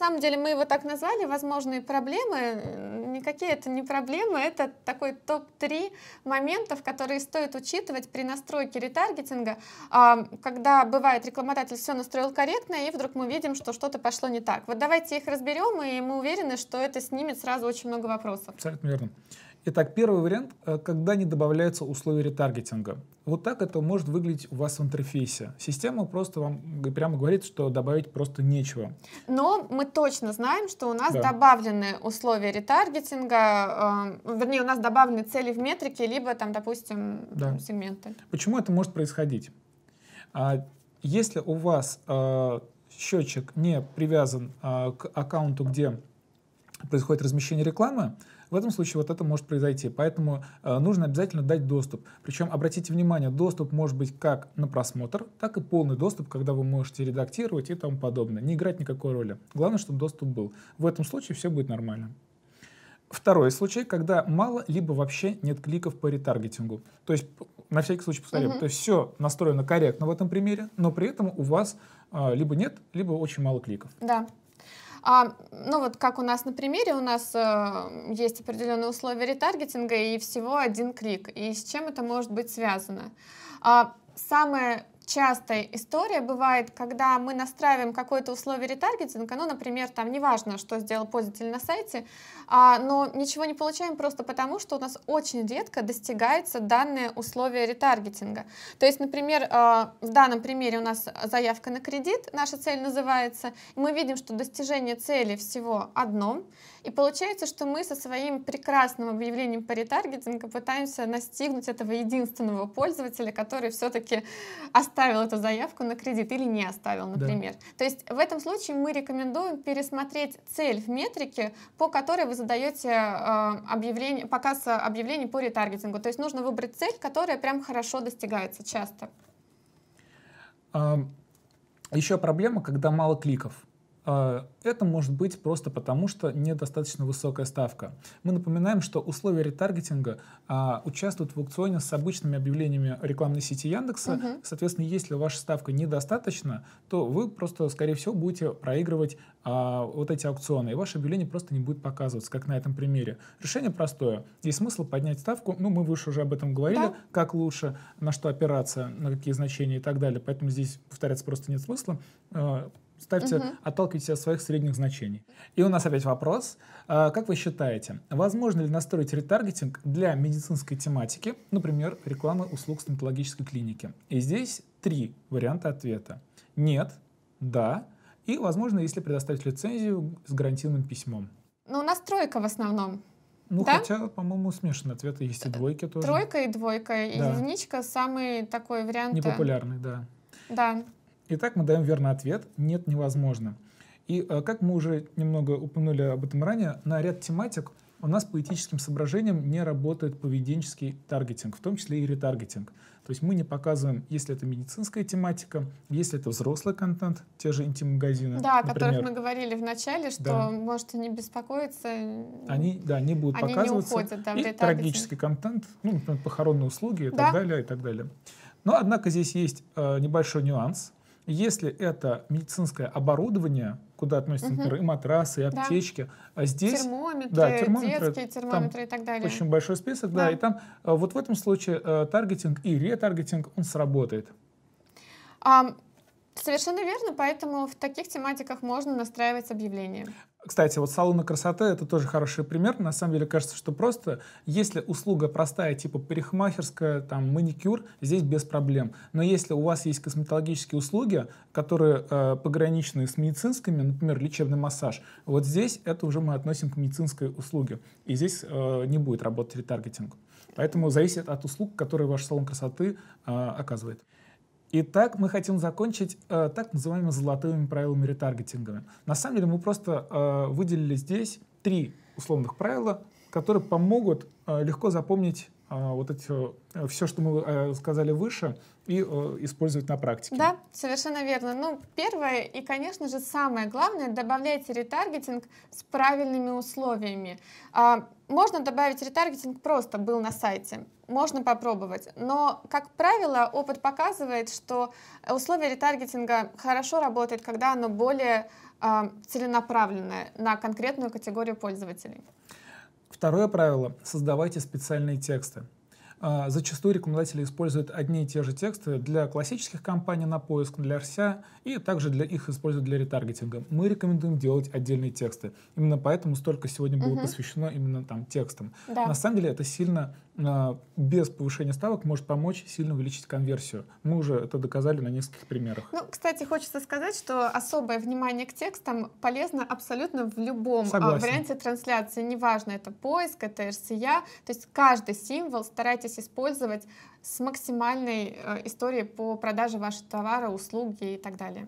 На самом деле мы его так назвали, возможные проблемы. Никакие это не проблемы, это такой топ-3 моментов, которые стоит учитывать при настройке ретаргетинга, а, когда бывает рекламодатель все настроил корректно, и вдруг мы видим, что что-то пошло не так. Вот давайте их разберем, и мы уверены, что это снимет сразу очень много вопросов. Абсолютно верно. Итак, первый вариант, э, когда не добавляются условия ретаргетинга. Вот так это может выглядеть у вас в интерфейсе. Система просто вам прямо говорит, что добавить просто нечего. Но мы точно знаем, что у нас да. добавлены условия ретаргетинга, э, вернее, у нас добавлены цели в метрике, либо там, допустим, да. там, сегменты. Почему это может происходить? А, если у вас э, счетчик не привязан э, к аккаунту, где происходит размещение рекламы, в этом случае вот это может произойти. Поэтому э, нужно обязательно дать доступ. Причем, обратите внимание, доступ может быть как на просмотр, так и полный доступ, когда вы можете редактировать и тому подобное. Не играть никакой роли. Главное, чтобы доступ был. В этом случае все будет нормально. Второй случай, когда мало либо вообще нет кликов по ретаргетингу. То есть, на всякий случай повторяю, uh-huh. то есть все настроено корректно в этом примере, но при этом у вас э, либо нет, либо очень мало кликов. Да. А, ну вот как у нас на примере, у нас э, есть определенные условия ретаргетинга и всего один клик. И с чем это может быть связано? А, самое частая история бывает, когда мы настраиваем какое-то условие ретаргетинга, ну, например, там неважно, что сделал пользователь на сайте, а, но ничего не получаем просто потому, что у нас очень редко достигается данное условие ретаргетинга. То есть, например, а, в данном примере у нас заявка на кредит, наша цель называется, и мы видим, что достижение цели всего одно, и получается, что мы со своим прекрасным объявлением по ретаргетингу пытаемся настигнуть этого единственного пользователя, который все-таки остался оставил эту заявку на кредит или не оставил, например. Да. То есть в этом случае мы рекомендуем пересмотреть цель в метрике, по которой вы задаете а, объявление, показ объявлений по ретаргетингу. То есть нужно выбрать цель, которая прям хорошо достигается часто. Еще проблема, когда мало кликов. А, это может быть просто потому, что недостаточно высокая ставка. Мы напоминаем, что условия ретаргетинга а, участвуют в аукционе с обычными объявлениями рекламной сети Яндекса. Угу. Соответственно, если ваша ставка недостаточна, то вы просто, скорее всего, будете проигрывать а, вот эти аукционы, и ваше объявление просто не будет показываться, как на этом примере. Решение простое. Есть смысл поднять ставку, ну, мы выше уже об этом говорили, да. как лучше, на что опираться, на какие значения и так далее. Поэтому здесь повторяться просто нет смысла. Ставьте, угу. отталкивайтесь от своих средних значений. И у нас опять вопрос. А, как вы считаете, возможно ли настроить ретаргетинг для медицинской тематики, например, рекламы услуг стоматологической клиники? И здесь три варианта ответа. Нет, да, и, возможно, если предоставить лицензию с гарантийным письмом. Ну, настройка в основном. Ну, да? хотя, по-моему, смешанный ответ есть и э, двойки тоже. Тройка и двойка. Да. И единичка самый такой вариант. Э, Непопулярный, да. Да. Итак, мы даем верный ответ «нет, невозможно». И э, как мы уже немного упомянули об этом ранее, на ряд тематик у нас по этическим соображениям не работает поведенческий таргетинг, в том числе и ретаргетинг. То есть мы не показываем, если это медицинская тематика, если это взрослый контент, те же интим-магазины. Да, например. о которых мы говорили в начале, что да. можете не беспокоиться. Они, да, не будут они показываться. Не уходят, да, и трагический контент, ну, например, похоронные услуги и да. так далее, и так далее. Но, однако, здесь есть э, небольшой нюанс – если это медицинское оборудование, куда относятся, угу. например, и матрасы, и аптечки, да. а здесь... Термометры, да, термометры детские термометры и так далее. Очень большой список, да, да и там э, вот в этом случае э, таргетинг и ретаргетинг, он сработает. Um... Совершенно верно, поэтому в таких тематиках можно настраивать объявления. Кстати, вот салоны красоты — это тоже хороший пример. На самом деле кажется, что просто если услуга простая, типа парикмахерская, там, маникюр, здесь без проблем. Но если у вас есть косметологические услуги, которые э, пограничны с медицинскими, например, лечебный массаж, вот здесь это уже мы относим к медицинской услуге. И здесь э, не будет работать ретаргетинг. Поэтому зависит от услуг, которые ваш салон красоты э, оказывает. Итак, мы хотим закончить э, так называемыми золотыми правилами ретаргетинга. На самом деле мы просто э, выделили здесь три условных правила, которые помогут э, легко запомнить а, вот эти, э, все, что мы э, сказали выше, и э, использовать на практике. Да, совершенно верно. Ну, первое и, конечно же, самое главное, добавляйте ретаргетинг с правильными условиями. А, можно добавить ретаргетинг просто был на сайте, можно попробовать, но, как правило, опыт показывает, что условия ретаргетинга хорошо работают, когда оно более а, целенаправленное на конкретную категорию пользователей. Второе правило – создавайте специальные тексты. А, зачастую рекламодатели используют одни и те же тексты для классических кампаний на поиск, для RSA а и также для их используют для ретаргетинга. Мы рекомендуем делать отдельные тексты. Именно поэтому столько сегодня было угу. посвящено именно там текстам. Да. На самом деле это сильно а, без повышения ставок может помочь сильно увеличить конверсию. Мы уже это доказали на нескольких примерах. Ну, кстати, хочется сказать, что особое внимание к текстам полезно абсолютно в любом а, Согласен. варианте трансляции. Неважно, это поиск, это RCA. То есть каждый символ старайтесь использовать с максимальной э, историей по продаже вашего товара, услуги и так далее.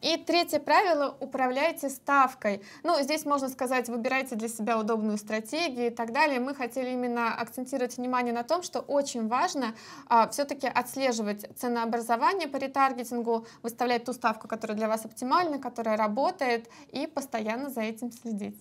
И третье правило – управляйте ставкой. Ну, здесь можно сказать, выбирайте для себя удобную стратегию и так далее. Мы хотели именно акцентировать внимание на том, что очень важно а, все-таки отслеживать ценообразование по ретаргетингу, выставлять ту ставку, которая для вас оптимальна, которая работает, и постоянно за этим следить.